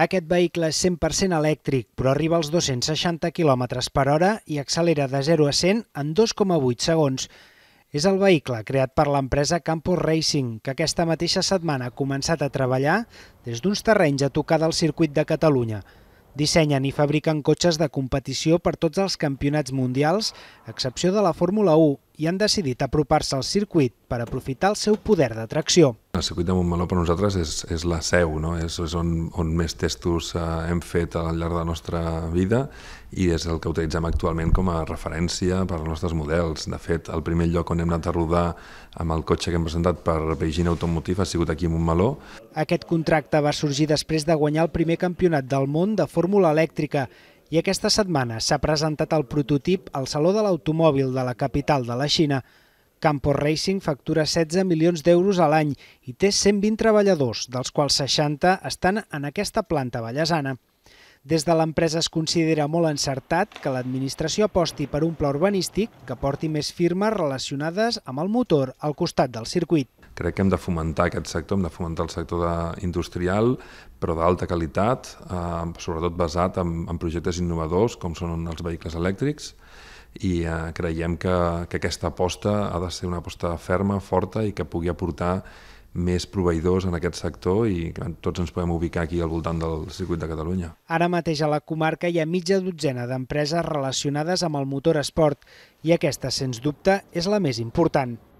Aquest vehicle és 100% elèctric, però arriba als 260 km per hora i accelera de 0 a 100 en 2,8 segons. És el vehicle creat per l'empresa Campus Racing, que aquesta mateixa setmana ha començat a treballar des d'uns terrenys a tocar del circuit de Catalunya. Dissenyen i fabriquen cotxes de competició per tots els campionats mundials, a excepció de la Fórmula 1, i han decidit apropar-se al circuit per aprofitar el seu poder d'atracció. El circuit de Montmeló per nosaltres és, és la seu, no? és, és on, on més testos eh, hem fet al llarg de la nostra vida i és el que utilitzem actualment com a referència per als nostres models. De fet, el primer lloc on hem anat a rodar amb el cotxe que hem presentat per Beijing Automotive ha sigut aquí a Montmeló. Aquest contracte va sorgir després de guanyar el primer campionat del món de fórmula elèctrica i aquesta setmana s'ha presentat el prototip al Saló de l'Automòbil de la capital de la Xina. Campo Racing factura 16 milions d'euros a l'any i té 120 treballadors, dels quals 60 estan en aquesta planta ballesana. Des de l'empresa es considera molt encertat que l'administració aposti per un pla urbanístic que porti més firmes relacionades amb el motor al costat del circuit. Crec que hem de fomentar aquest sector, hem de fomentar el sector industrial, però d'alta qualitat, eh, sobretot basat en, en projectes innovadors com són els vehicles elèctrics, i eh, creiem que, que aquesta aposta ha de ser una aposta ferma, forta i que pugui aportar més proveïdors en aquest sector i que tots ens podem ubicar aquí al voltant del circuit de Catalunya. Ara mateix a la comarca hi ha mitja dotzena d'empreses relacionades amb el motor esport i aquesta, sens dubte, és la més important.